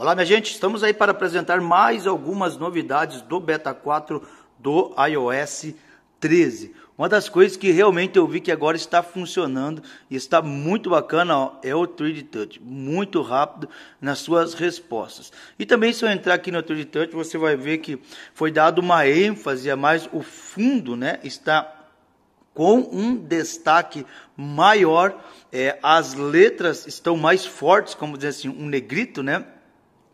Olá, minha gente, estamos aí para apresentar mais algumas novidades do Beta 4 do iOS 13. Uma das coisas que realmente eu vi que agora está funcionando e está muito bacana ó, é o 3D Touch, muito rápido nas suas respostas. E também se eu entrar aqui no 3D Touch, você vai ver que foi dado uma ênfase a mais o fundo, né? Está com um destaque maior, é, as letras estão mais fortes, como dizer assim, um negrito, né?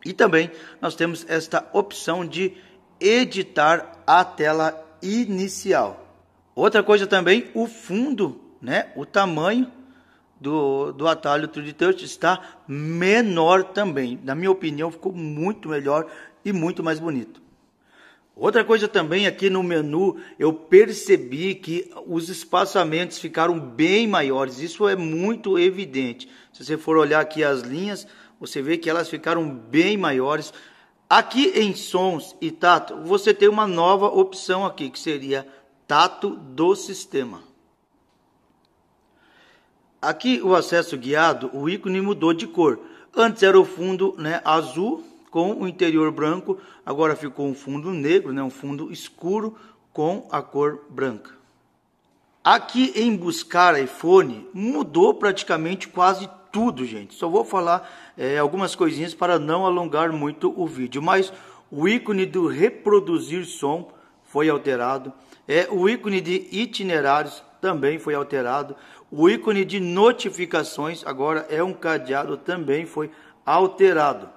E também nós temos esta opção de editar a tela inicial. Outra coisa também, o fundo, né? O tamanho do, do atalho 3D Touch está menor também. Na minha opinião, ficou muito melhor e muito mais bonito. Outra coisa também aqui no menu, eu percebi que os espaçamentos ficaram bem maiores. Isso é muito evidente. Se você for olhar aqui as linhas, você vê que elas ficaram bem maiores. Aqui em sons e tato, você tem uma nova opção aqui, que seria tato do sistema. Aqui o acesso guiado, o ícone mudou de cor. Antes era o fundo né, azul com o interior branco, agora ficou um fundo negro, né, um fundo escuro com a cor branca. Aqui em buscar iPhone mudou praticamente quase tudo, gente. Só vou falar é, algumas coisinhas para não alongar muito o vídeo. Mas o ícone do reproduzir som foi alterado. É, o ícone de itinerários também foi alterado. O ícone de notificações agora é um cadeado, também foi alterado.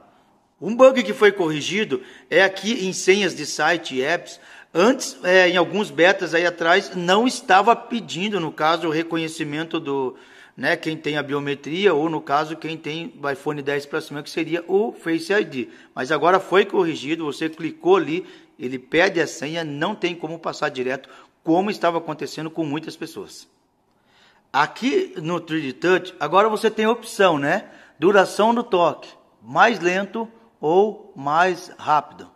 Um bug que foi corrigido é aqui em senhas de site e apps Antes, é, em alguns betas aí atrás, não estava pedindo, no caso, o reconhecimento do, né, quem tem a biometria ou no caso quem tem o iPhone 10 para cima que seria o Face ID. Mas agora foi corrigido, você clicou ali, ele pede a senha, não tem como passar direto, como estava acontecendo com muitas pessoas. Aqui no 3D Touch, agora você tem a opção, né? Duração do toque, mais lento ou mais rápido.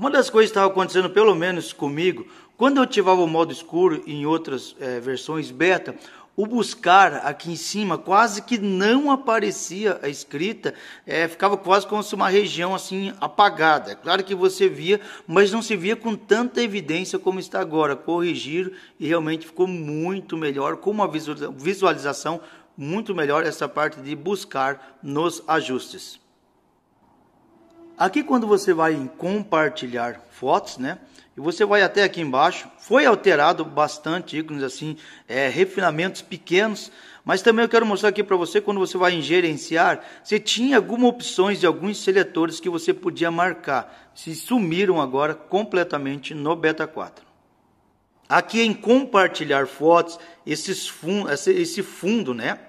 Uma das coisas que estava acontecendo, pelo menos comigo, quando eu ativava o modo escuro em outras é, versões beta, o buscar aqui em cima quase que não aparecia a escrita, é, ficava quase como se uma região assim apagada. Claro que você via, mas não se via com tanta evidência como está agora. Corrigiram e realmente ficou muito melhor, com uma visualização muito melhor essa parte de buscar nos ajustes. Aqui quando você vai em compartilhar fotos, né? E você vai até aqui embaixo, foi alterado bastante ícones assim, é, refinamentos pequenos, mas também eu quero mostrar aqui para você quando você vai em gerenciar, você tinha algumas opções de alguns seletores que você podia marcar, se sumiram agora completamente no beta 4. Aqui em compartilhar fotos, esses fun esse, esse fundo, né?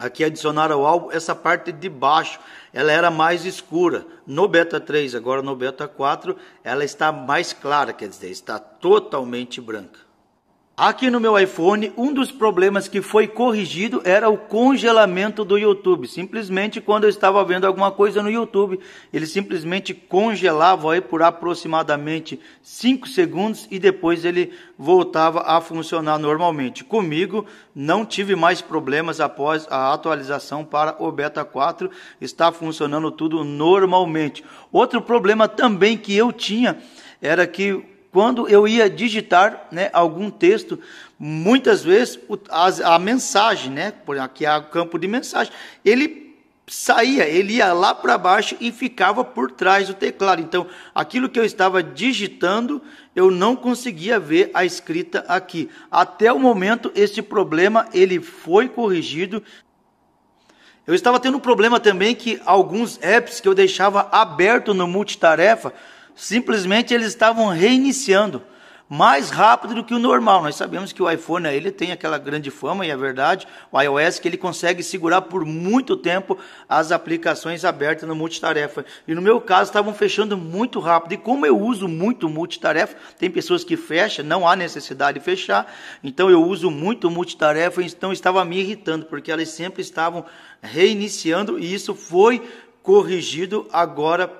Aqui adicionaram ao álbum essa parte de baixo, ela era mais escura. No beta 3, agora no beta 4, ela está mais clara, quer dizer, está totalmente branca. Aqui no meu iPhone, um dos problemas que foi corrigido era o congelamento do YouTube. Simplesmente quando eu estava vendo alguma coisa no YouTube, ele simplesmente congelava aí por aproximadamente 5 segundos e depois ele voltava a funcionar normalmente. Comigo não tive mais problemas após a atualização para o beta 4, está funcionando tudo normalmente. Outro problema também que eu tinha era que quando eu ia digitar né, algum texto, muitas vezes a, a mensagem, né, aqui é o campo de mensagem, ele saía, ele ia lá para baixo e ficava por trás do teclado. Então, aquilo que eu estava digitando, eu não conseguia ver a escrita aqui. Até o momento, esse problema ele foi corrigido. Eu estava tendo um problema também que alguns apps que eu deixava aberto no multitarefa, Simplesmente eles estavam reiniciando mais rápido do que o normal. Nós sabemos que o iPhone ele tem aquela grande fama e é verdade, o iOS que ele consegue segurar por muito tempo as aplicações abertas no multitarefa. E no meu caso estavam fechando muito rápido. E como eu uso muito multitarefa, tem pessoas que fecham, não há necessidade de fechar. Então eu uso muito multitarefa, então estava me irritando porque elas sempre estavam reiniciando e isso foi corrigido agora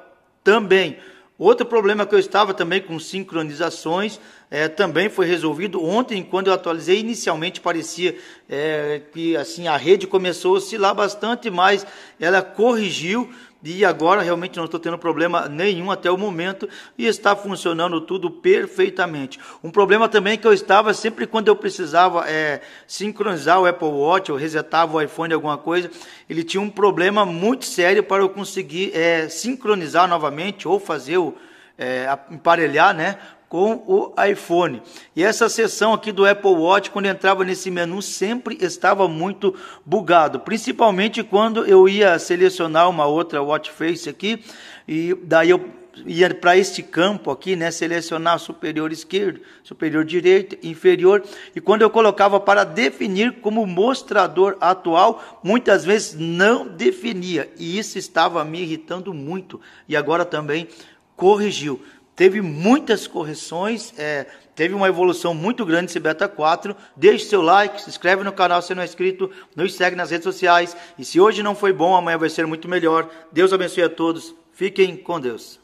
também. Outro problema que eu estava também com sincronizações é, também foi resolvido ontem, quando eu atualizei. Inicialmente parecia é, que assim a rede começou a oscilar bastante, mas ela corrigiu e agora realmente não estou tendo problema nenhum até o momento e está funcionando tudo perfeitamente. Um problema também é que eu estava sempre quando eu precisava é, sincronizar o Apple Watch ou resetava o iPhone, alguma coisa, ele tinha um problema muito sério para eu conseguir é, sincronizar novamente ou fazer o é, emparelhar né, com o iPhone. E essa seção aqui do Apple Watch, quando entrava nesse menu, sempre estava muito bugado, principalmente quando eu ia selecionar uma outra watch face aqui, e daí eu ia para este campo aqui, né, selecionar superior esquerdo, superior direito, inferior, e quando eu colocava para definir como mostrador atual, muitas vezes não definia, e isso estava me irritando muito, e agora também corrigiu teve muitas correções, é, teve uma evolução muito grande esse Beta 4. Deixe seu like, se inscreve no canal se não é inscrito, nos segue nas redes sociais. E se hoje não foi bom, amanhã vai ser muito melhor. Deus abençoe a todos. Fiquem com Deus.